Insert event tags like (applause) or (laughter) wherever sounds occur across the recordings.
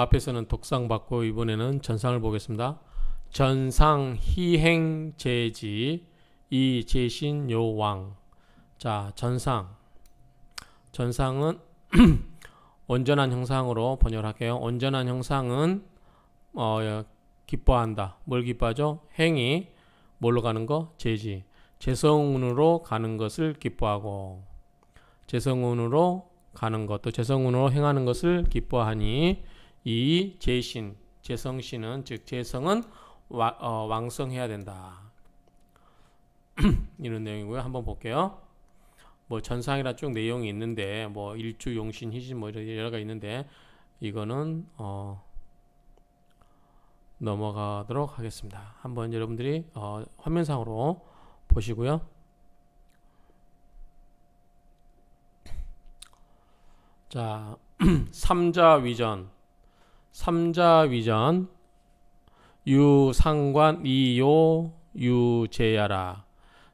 앞에서는 독상받고 이번에는 전상을 보겠습니다. 전상 희행 제지 이 제신 요왕 자 전상 전상은 (clears throat) 온전한 형상으로 번역할게요. 온전한 형상은 어, 예, 기뻐한다. 뭘 기뻐하죠? 행이 뭘로 가는 거? 제지. 재성운으로 가는 것을 기뻐하고 재성운으로 가는 것도 재성운으로 행하는 것을 기뻐하니 이 재신, 재성신은 즉 재성은 와, 어, 왕성해야 된다. (clears throat) 이런 내용이고요. 한번 볼게요. 뭐 전상이라 쭉 내용이 있는데 뭐 일주 용신 희신 뭐 여러가 있는데 이거는 어 넘어가도록 하겠습니다. 한번 여러분들이 어 화면상으로 보시고요. 자, (clears throat) 삼자 위전 삼자위전 유상관 이요 유제야라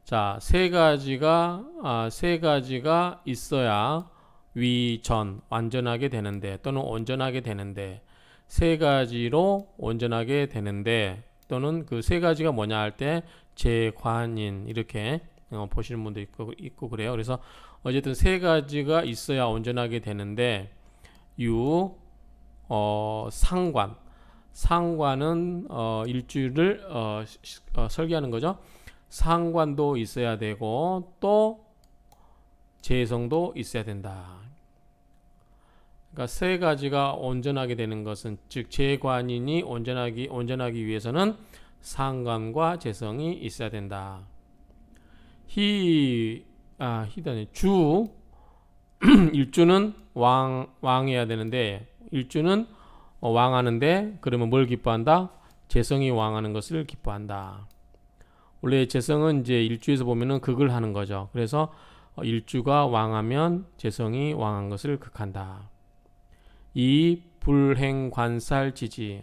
자 세 가지가 아, 세 가지가 있어야 위전 완전하게 되는데 또는 온전하게 되는데 세 가지로 온전하게 되는데 또는 그 세 가지가 뭐냐 할 때 제관인 이렇게 어, 보시는 분도 있고, 있고 그래요 그래서 어쨌든 세 가지가 있어야 온전하게 되는데 유 어, 상관 상관은 어, 일주를 어, 어, 설계하는 거죠. 상관도 있어야 되고 또 재성도 있어야 된다. 그러니까 세 가지가 온전하게 되는 것은 즉 재관인이 온전하기 온전하기 위해서는 상관과 재성이 있어야 된다. 희 아, 희다주 (clears throat) 일주는 왕 왕해야 되는데 일주는 어, 왕하는데 그러면 뭘 기뻐한다? 재성이 왕하는 것을 기뻐한다. 원래 재성은 이제 일주에서 보면은 극을 하는 거죠. 그래서 어, 일주가 왕하면 재성이 왕한 것을 극한다. 이 불행 관살 지지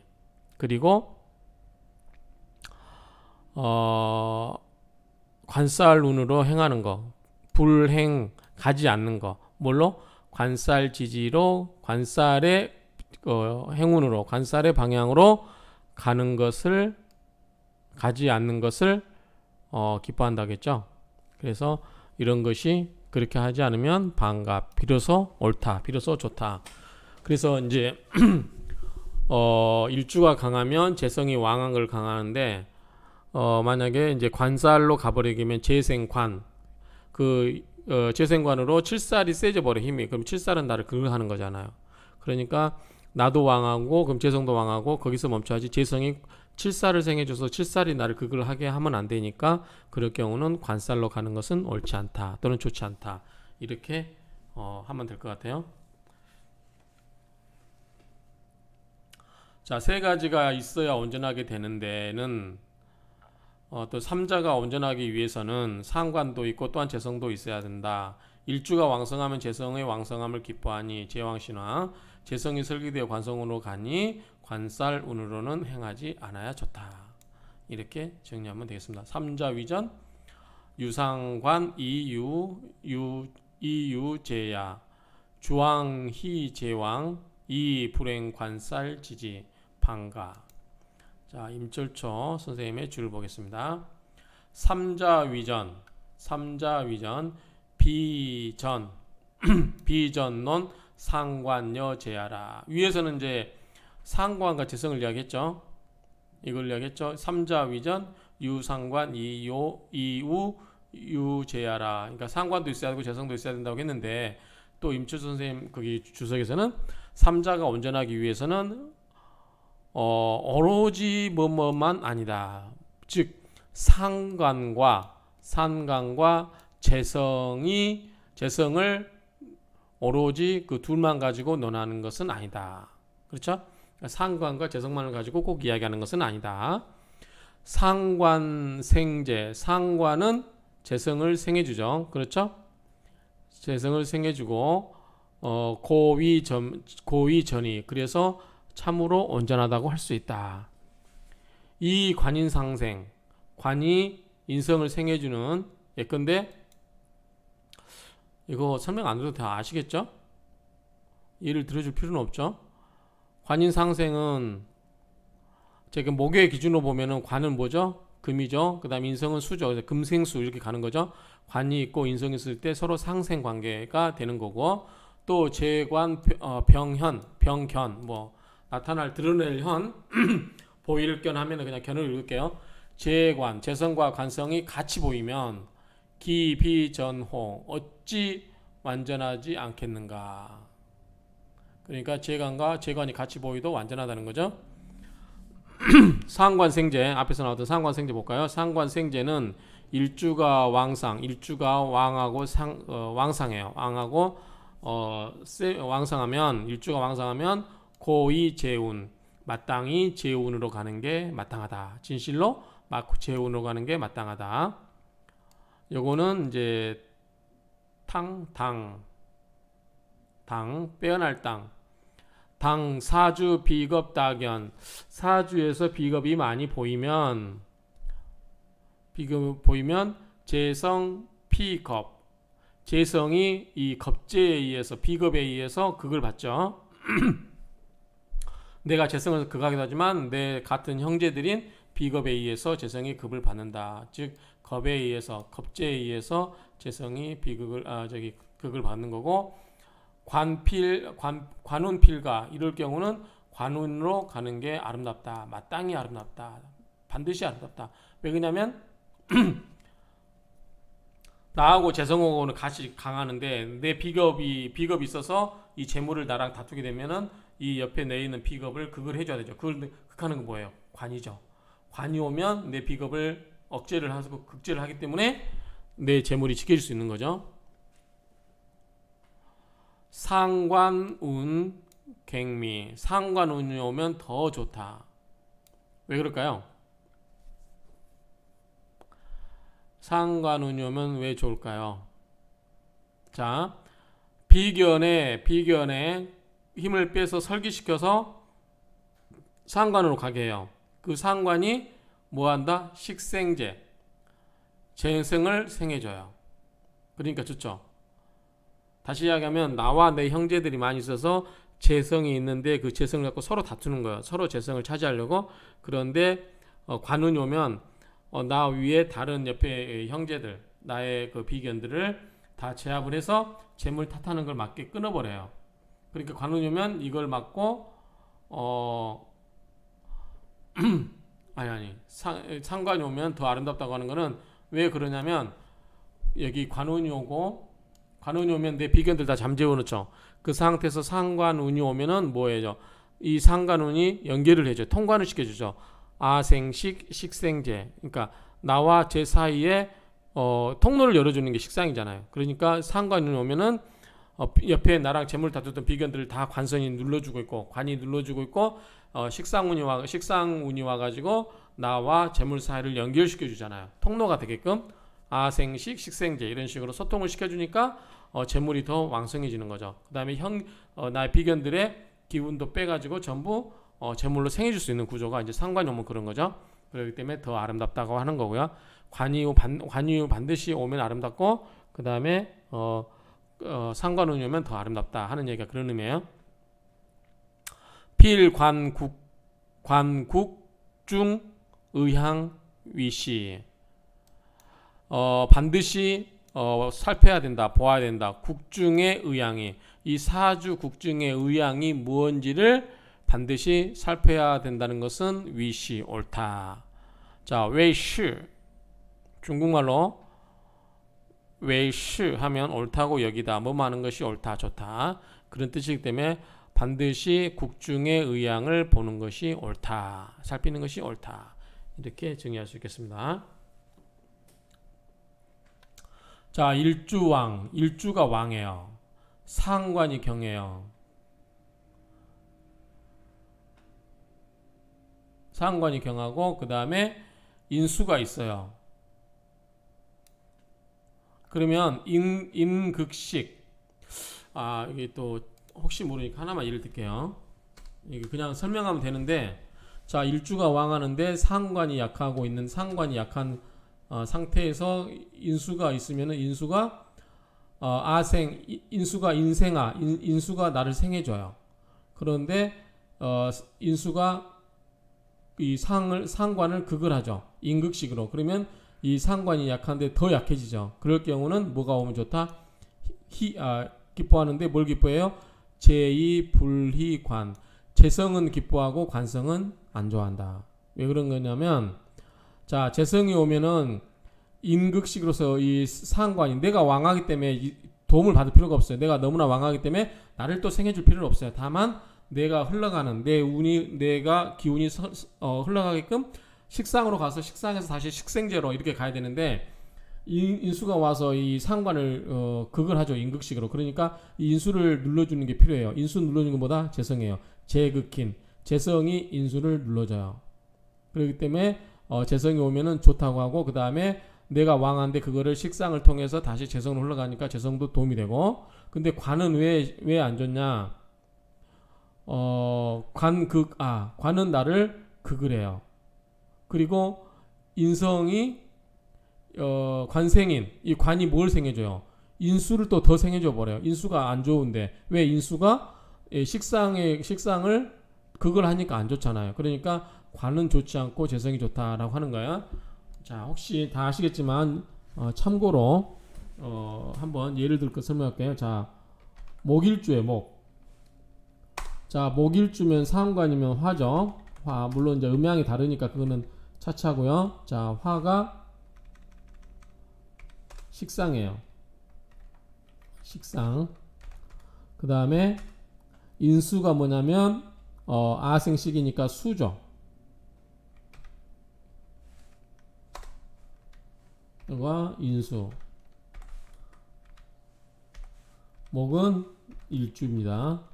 그리고 어 관살 운으로 행하는 거 불행 가지 않는 거 뭘로 관살 지지로 관살의 어, 행운으로 관살의 방향으로 가는 것을 가지 않는 것을 어, 기뻐한다겠죠. 그래서 이런 것이 그렇게 하지 않으면 반가 비로소 옳다 비로소 좋다. 그래서 이제 (clears throat) 어, 일주가 강하면 재성이 왕한걸 강하는데 어, 만약에 이제 관살로 가버리면 재생관 그 어, 재생관으로 칠살이 세져버려 힘이 그럼 칠살은 나를 그하는 거잖아요 그러니까 나도 왕하고 그럼 재성도 왕하고 거기서 멈춰야지 재성이 칠살을 생해줘서 칠살이 나를 극을 하게 하면 안 되니까 그럴 경우는 관살로 가는 것은 옳지 않다 또는 좋지 않다 이렇게 어, 하면 될 것 같아요 자세 가지가 있어야 온전하게 되는 데는 어떤 삼자가 온전하기 위해서는 상관도 있고 또한 재성도 있어야 된다. 일주가 왕성하면 재성의 왕성함을 기뻐하니 제왕신화 재성이 설기되어 관성으로 가니 관살 운으로는 행하지 않아야 좋다. 이렇게 정리하면 되겠습니다. 삼자 위전 유상관 이유 유 이유제야 주왕희 제왕 이 불행 관살 지지 방가 자, 임철초 선생님의 줄을 보겠습니다. 삼자위전, 삼자위전, 비전, (clears throat) 비전론, 상관여 제하라. 위에서는 이제 상관과 재성을 이야기했죠. 이걸 이야기했죠. 삼자위전, 유상관, 이요, 이우, 유제하라. 그러니까 상관도 있어야 되고 재성도 있어야 된다고 했는데 또 임철 선생님 거기 주석에서는 삼자가 온전하기 위해서는 어, 오로지 뭐뭐만 아니다. 즉 상관과 상관과 재성이 재성을 오로지 그 둘만 가지고 논하는 것은 아니다. 그렇죠? 상관과 재성만을 가지고 꼭 이야기하는 것은 아니다. 상관 생제 상관은 재성을 생해주죠. 그렇죠? 재성을 생해주고 어, 고위 전 고위 전이 그래서 참으로 온전하다고 할 수 있다. 이 관인상생, 관이 인성을 생해주는 예컨대 이거 설명 안 해도 다 아시겠죠? 예를 들어줄 필요는 없죠? 관인상생은 지금 목의 기준으로 보면은 관은 뭐죠? 금이죠. 그 다음 인성은 수죠. 금생수 이렇게 가는 거죠. 관이 있고 인성이 있을 때 서로 상생관계가 되는 거고 또 재관 어, 병현, 병견 뭐 나타날 드러낼 현 (clears throat) 보일견 이하면 그냥 견을 읽을게요. 재관, 재성과 관성이 같이 보이면 기비전호 어찌 완전하지 않겠는가. 그러니까 재관과 재관이 같이 보이도 완전하다는 거죠. (clears throat) 상관생제 앞에서 나왔던 상관생제 볼까요? 상관생제는 일주가 왕상, 일주가 왕하고 상, 어, 왕상해요. 왕하고 어, 세, 왕상하면 일주가 왕상하면 고의 재운 마땅히 재운으로 가는 게 마땅하다. 진실로 막 재운으로 가는 게 마땅하다. 요거는 이제 탕, 당, 당, 빼어날 땅. 당, 사주, 비겁, 다견. 사주에서 비겁이 많이 보이면, 비겁 보이면, 재성, 피겁. 재성이 이 겁제에 의해서, 비겁에 의해서 극을 받죠. (clears throat) 내가 재성을 극하기도 하지만 내 같은 형제들인 비겁에 의해서 재성이 급을 받는다. 즉 겁에 의해서 겁제에 의해서 재성이 비극을 아 저기 극을 받는 거고 관필 관 관운필과 이럴 경우는 관운으로 가는 게 아름답다. 마땅히 아름답다. 반드시 아름답다. 왜 그러냐면 (clears throat) 나하고 재성호하고는 같이 강하는데 내 비겁이 비겁이 있어서 이 재물을 나랑 다투게 되면은 이 옆에 내 있는 비겁을 극을 해줘야 되죠. 극을 극하는 건 뭐예요? 관이죠. 관이 오면 내 비겁을 억제를 하고 극제를 하기 때문에 내 재물이 지켜질 수 있는 거죠. 상관운 갱미 상관운이 오면 더 좋다. 왜 그럴까요? 상관운이면 왜 좋을까요? 자, 비견에 비견에 힘을 빼서 설기시켜서 상관으로 가게 해요. 그 상관이 뭐한다? 식생제, 재생을 생해줘요. 그러니까 좋죠. 다시 이야기하면 나와 내 형제들이 많이 있어서 재성이 있는데 그 재성을 갖고 서로 다투는 거예요. 서로 재성을 차지하려고. 그런데 어, 관운이 오면 어, 나 위에 다른 옆에 형제들 나의 그 비견들을 다 제압을 해서 재물 탓하는 걸 맞게 끊어버려요. 그러니까 관우녀면 이걸 막고 어 (clears throat) 아니 아니 상, 상관이 오면 더 아름답다고 하는 거는 왜 그러냐면 여기 관운이 오고 관운이 오면 내 비견들 다 잠재워놓죠. 그 상태에서 상관운이 오면은 뭐예요? 이 상관운이 연결을 해줘 통관을 시켜주죠. 아생식 식생제 그러니까 나와 제 사이에 어, 통로를 열어주는 게 식상이잖아요. 그러니까 상관이 오면은 어, 옆에 나랑 재물 다투던 비견들을 다 관선이 눌러주고 있고 관이 눌러주고 있고 어, 식상운이 와 식상운이 와가지고 나와 재물 사이를 연결시켜 주잖아요. 통로가 되게끔 아생식 식생제 이런 식으로 소통을 시켜주니까 어, 재물이 더 왕성해지는 거죠. 그 다음에 형 어, 나의 비견들의 기운도 빼가지고 전부 어, 제물로 생해줄 수 있는 구조가 이제 상관용문 그런 거죠. 그렇기 때문에 더 아름답다고 하는 거고요. 관이유 반 관이유 반드시 오면 아름답고 그 다음에 어, 어, 상관운이 오면 더 아름답다 하는 얘기가 그런 의미예요. 필관국 관국중 의향 위시 어, 반드시 어, 살펴야 된다, 보아야 된다. 국중의 의향이 이 사주 국중의 의향이 무언지를 반드시 살펴야 된다는 것은 위시 옳다. 자, 웨이 중국말로 웨이 하면 옳다고 여기다 뭐 많은 것이 옳다 좋다 그런 뜻이기 때문에 반드시 국중의 의향을 보는 것이 옳다 살피는 것이 옳다 이렇게 정의할 수 있겠습니다. 자 일주왕 일주가 왕이에요. 상관이 경해요. 상관이 경하고 그 다음에 인수가 있어요. 그러면 인, 인극식 아 이게 또 혹시 모르니까 하나만 예를 들게요. 이게 그냥 설명하면 되는데 자 일주가 왕하는데 상관이 약하고 있는 상관이 약한 어, 상태에서 인수가 있으면 인수가 어, 아생 인수가 인생아 인, 인수가 나를 생해줘요. 그런데 어, 인수가 이 상을 상관을 극을 하죠. 인극식으로. 그러면 이 상관이 약한데 더 약해지죠. 그럴 경우는 뭐가 오면 좋다? 히, 아, 기뻐하는데 뭘 기뻐해요? 제이 불희관. 재성은 기뻐하고 관성은 안 좋아한다. 왜 그런 거냐면 자, 재성이 오면은 인극식으로서 이 상관이 내가 왕하기 때문에 도움을 받을 필요가 없어요. 내가 너무나 왕하기 때문에 나를 또 생해줄 필요는 없어요. 다만 내가 흘러가는 내 운이 내가 기운이 서, 어, 흘러가게끔 식상으로 가서 식상에서 다시 식생제로 이렇게 가야 되는데 인, 수가 와서 이 상관을 어, 극을 하죠 인극식으로 그러니까 인수를 눌러주는 게 필요해요 인수 눌러주는 것보다 재성이에요 재극힌 재성이 인수를 눌러줘요 그렇기 때문에 어, 재성이 오면은 좋다고 하고 그 다음에 내가 왕한데 그거를 식상을 통해서 다시 재성으로 흘러가니까 재성도 도움이 되고 근데 관은 왜 왜 안 좋냐 어, 관극, 아, 관은 나를 극을 해요. 그리고 인성이, 어, 관생인, 이 관이 뭘 생해줘요? 인수를 또 더 생해줘 버려요. 인수가 안 좋은데. 왜 인수가 예, 식상의, 식상을 극을 하니까 안 좋잖아요. 그러니까 관은 좋지 않고 재성이 좋다라고 하는 거야. 자, 혹시 다 아시겠지만, 어, 참고로, 어, 한번 예를 들것 설명할게요. 자, 목일주에 목. 자 목일주면 상관이면 화죠 화 물론 이제 음양이 다르니까 그거는 차차고요 자 화가 식상이에요 식상 그 다음에 인수가 뭐냐면 어, 아생식이니까 수죠 과 인수 목은 일주입니다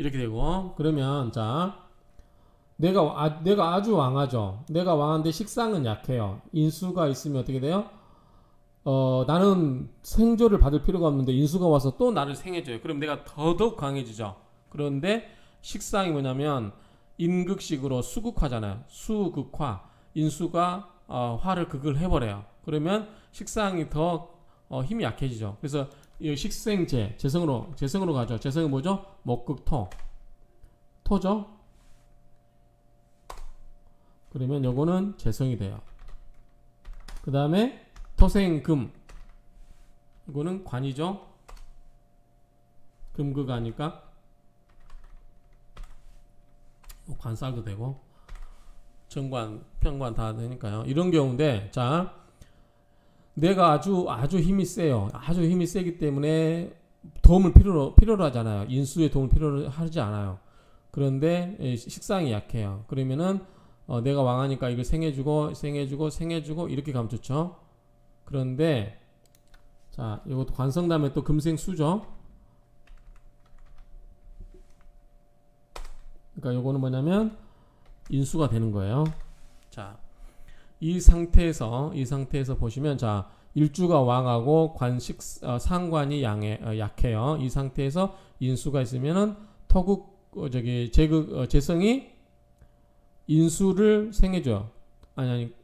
이렇게 되고 그러면 자 내가 아, 내가 아주 왕하죠. 내가 왕한데 식상은 약해요. 인수가 있으면 어떻게 돼요? 어 나는 생조를 받을 필요가 없는데 인수가 와서 또 나를 생해줘요. 그럼 내가 더더욱 강해지죠. 그런데 식상이 뭐냐면 인극식으로 수극화잖아요. 수극화 인수가 어, 화를 극을 해버려요. 그러면 식상이 더 어, 힘이 약해지죠. 그래서 이 식생재 재성으로 재성으로 가죠. 재성은 뭐죠? 목극토 토죠. 그러면 요거는 재성이 돼요. 그 다음에 토생금 이거는 관이죠. 금극 아니까 뭐 관사도 되고 정관 평관 다 되니까요. 이런 경우인데 자 내가 아주 아주 힘이 세요. 아주 힘이 세기 때문에 도움을 필요로 필요로 하잖아요. 인수의 도움을 필요로 하지 않아요. 그런데 예, 식상이 약해요. 그러면은 어, 내가 왕하니까 이걸 생해주고 생해주고 생해주고 이렇게 가면 좋죠. 그런데 자 이것도 관성 다음에 또 금생수죠. 그러니까 요거는 뭐냐면 인수가 되는 거예요. 자이 상태에서 이 상태에서 보시면 자 일주가 왕하고 관식 어, 상관이 양해 어, 약해요. 이 상태에서 인수가 있으면은 토국 어, 저기 제극 어, 재성이 인수를 생해줘요. 아니 아니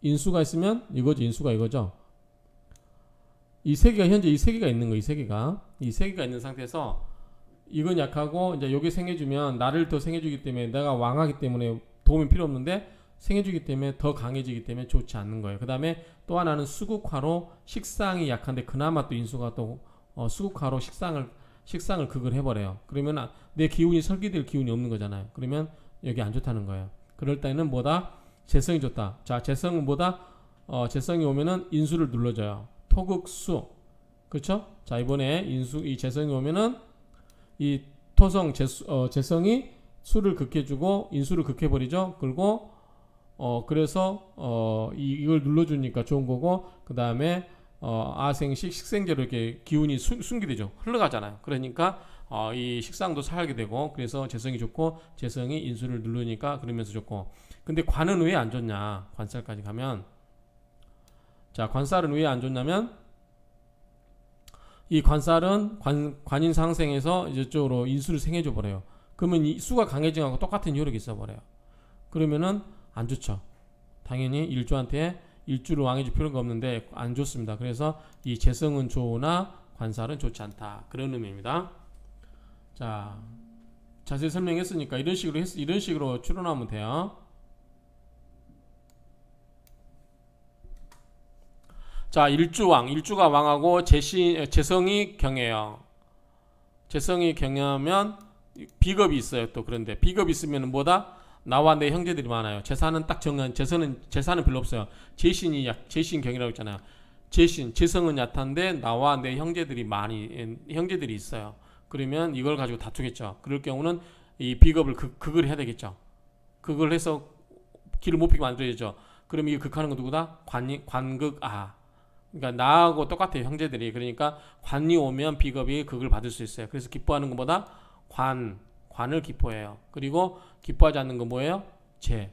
인수가 있으면 이거죠. 인수가 이거죠. 이 세 개가 현재 이 세 개가 있는 거. 이세 개가 이 세 개가 있는 상태에서 이건 약하고 이제 요게 생해주면 나를 더 생해주기 때문에 내가 왕하기 때문에 도움이 필요 없는데 생해주기 때문에 더 강해지기 때문에 좋지 않는 거예요. 그 다음에 또 하나는 수국화로 식상이 약한데 그나마 또 인수가 또 어, 수국화로 식상을 식상을 극을 해버려요. 그러면 아, 내 기운이 설기될 기운이 없는 거잖아요. 그러면 여기 안 좋다는 거예요. 그럴 때는 뭐다? 재성이 좋다. 자, 재성은 뭐다? 어, 재성이 오면은 인수를 눌러줘요. 토극수. 그렇죠? 자, 이번에 인수 이 재성이 오면은 이 토성 재수, 어, 재성이 수를 극해주고 인수를 극해버리죠. 그리고 어 그래서 어 이걸 눌러주니까 좋은 거고 그 다음에 어 아생식 식생제로 이렇게 기운이 순, 순기되죠 흘러가잖아요 그러니까 어, 이 식상도 살게 되고 그래서 재성이 좋고 재성이 인수를 누르니까 그러면서 좋고 근데 관은 왜 안 좋냐 관살까지 가면 자 관살은 왜 안 좋냐면 이 관살은 관, 관인 상생에서 이제 쪽으로 인수를 생해줘 버려요 그러면 이 수가 강해지고 똑같은 효력이 있어 버려요 그러면은 안 좋죠. 당연히 일주한테 일주를 왕해줄 필요가 없는데 안 좋습니다. 그래서 이 재성은 좋으나 관살은 좋지 않다. 그런 의미입니다. 자, 자세히 설명했으니까 이런 식으로 했, 이런 식으로 추론하면 돼요. 자, 일주왕, 일주가 왕하고 재시, 재성이 경해요. 재성이 경하면 해 비겁이 있어요. 또 그런데 비겁이 있으면 뭐다? 나와 내 형제들이 많아요. 재산은 딱 정한 재산은 재산은 별로 없어요. 재신이약재신 경이라고 했잖아요. 재신재성은약한데 나와 내 형제들이 많이 형제들이 있어요. 그러면 이걸 가지고 다투겠죠. 그럴 경우는 이 비겁을 극, 극을 해야 되겠죠. 극을 해서 길을 못 피게 만들어야죠. 그럼 이 극하는 건 누구다? 관이 관극 아 그러니까 나하고 똑같아요 형제들이 그러니까 관이 오면 비겁이 극을 받을 수 있어요. 그래서 기뻐하는 것보다 관 관을 기포해요. 그리고 기뻐하지 않는 건 뭐예요? 죄.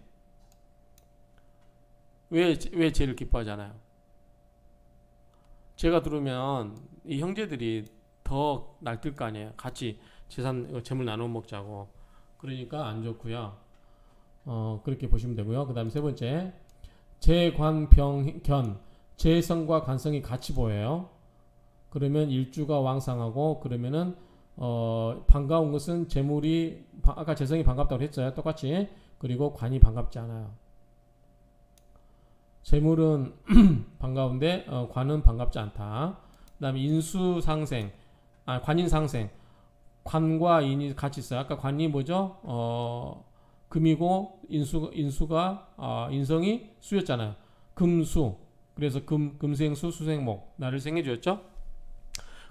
왜, 왜 죄를 기뻐하잖아요? 제가 들으면 이 형제들이 더 날뛸 거 아니에요. 같이 재산 재물 나눠 먹자고. 그러니까 안 좋고요. 어, 그렇게 보시면 되고요. 그다음 세 번째. 재관병견. 재성과 관성이 같이 보여요. 그러면 일주가 왕상하고 그러면은 어, 반가운 것은 재물이 아까 재성이 반갑다고 했어요. 똑같이 그리고 관이 반갑지 않아요. 재물은 (clears throat) 반가운데 어, 관은 반갑지 않다. 그다음에 인수 상생, 아 관인 상생, 관과 인이 같이 있어요. 아까 관이 뭐죠? 어, 금이고 인수 인수가 어, 인성이 수였잖아요. 금수. 그래서 금 금생수 수생목 나를 생해 주었죠.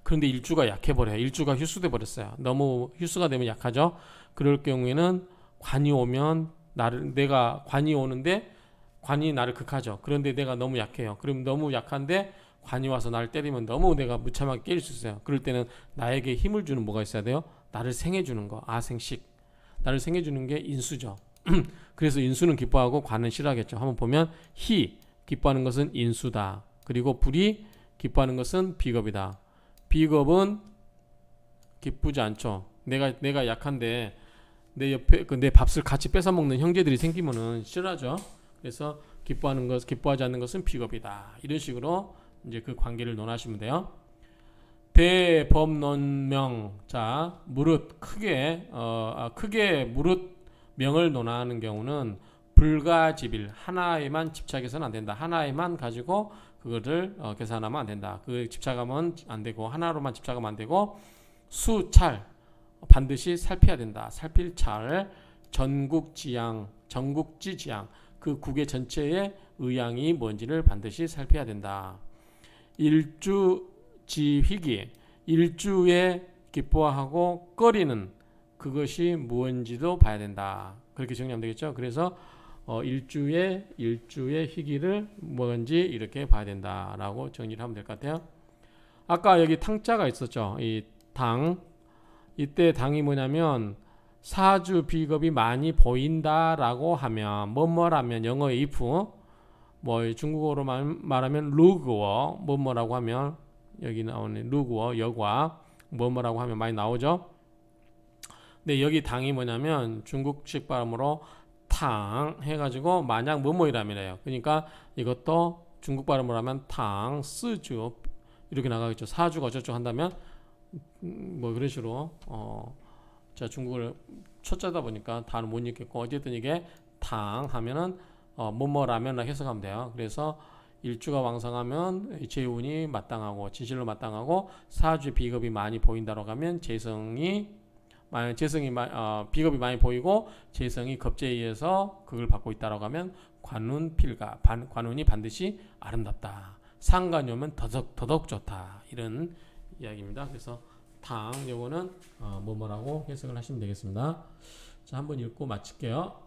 그런데 일주가 약해버려요. 일주가 휴수돼 버렸어요. 너무 휴수가 되면 약하죠. 그럴 경우에는 관이 오면 나를 내가 관이 오는데 관이 나를 극하죠. 그런데 내가 너무 약해요. 그럼 너무 약한데 관이 와서 나를 때리면 너무 내가 무참하게 깨질 수 있어요. 그럴 때는 나에게 힘을 주는 뭐가 있어야 돼요? 나를 생해주는 거. 아생식. 나를 생해주는 게 인수죠. (clears throat) 그래서 인수는 기뻐하고 관은 싫어하겠죠. 한번 보면 희 기뻐하는 것은 인수다. 그리고 불이 기뻐하는 것은 비겁이다. 비겁은 기쁘지 않죠. 내가 내가 약한데 내 옆에 그 내 밥을 같이 뺏어 먹는 형제들이 생기면은 싫어하죠. 그래서 기뻐하는 것, 기뻐하지 않는 것은 비겁이다. 이런 식으로 이제 그 관계를 논하시면 돼요. 대법론명 자 무릇 크게 어, 아, 크게 무릇 명을 논하는 경우는 불가지빌 하나에만 집착해서는 안 된다. 하나에만 가지고 그거를 어, 계산하면 안 된다. 그 집착하면 안 되고 하나로만 집착하면 안 되고 수찰 반드시 살펴야 된다. 살필 찰 전국지향 전국지지향 그 국의 전체의 의향이 뭔지를 반드시 살펴야 된다. 일주지휘기 일주에 기뻐하고 꺼리는 그것이 무엇인지도 봐야 된다. 그렇게 정리하면 되겠죠. 그래서 어, 일주의 일주의 희귀를 뭐든지 이렇게 봐야 된다라고 정리를 하면 될 것 같아요. 아까 여기 탕자가 있었죠. 이 당. 이때 당이 뭐냐면 사주 비겁이 많이 보인다라고 하면 뭐뭐라면 영어의 if 뭐 중국어로 말하면 루그워 뭐뭐라고 하면 여기 나오는 루그워 여과 뭐뭐라고 하면 많이 나오죠. 근데 여기 당이 뭐냐면 중국식 발음으로 탕 해가지고 만약 뭐뭐이라면해요 그러니까 이것도 중국 발음으로 하면 탕, 쓰주 이렇게 나가겠죠. 사주가 저쪽 한다면 음, 뭐 그런 식으로 어, 제가 중국을 초짜다 보니까 다는 못 읽겠고 어쨌든 이게 탕 하면은 어, 뭐뭐라면 해석하면 돼요. 그래서 일주가 왕성하면 재운이 마땅하고 진실로 마땅하고 사주 비겁이 많이 보인다고 하면 재성이 많이 재성이 많 어, 비겁이 많이 보이고 재성이 겁제에 의해서 그걸 받고 있다라고 하면 관운 필가 반, 관운이 반드시 아름답다. 상관이 오면 더덕 더덕 좋다. 이런 이야기입니다. 그래서 당 요거는 어, 뭐뭐라고 해석을 하시면 되겠습니다. 자 한번 읽고 마칠게요.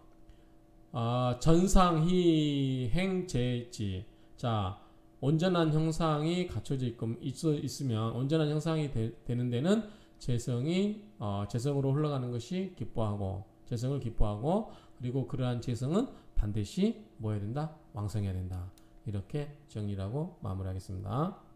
어, 전상희행제지 자 온전한 형상이 갖춰져 있고 있, 있으면 온전한 형상이 되, 되는 데는 재성이 어, 재성으로 흘러가는 것이 기뻐하고 재성을 기뻐하고 그리고 그러한 재성은 반드시 뭐 해야 된다? 왕성해야 된다. 이렇게 정리라고 마무리하겠습니다.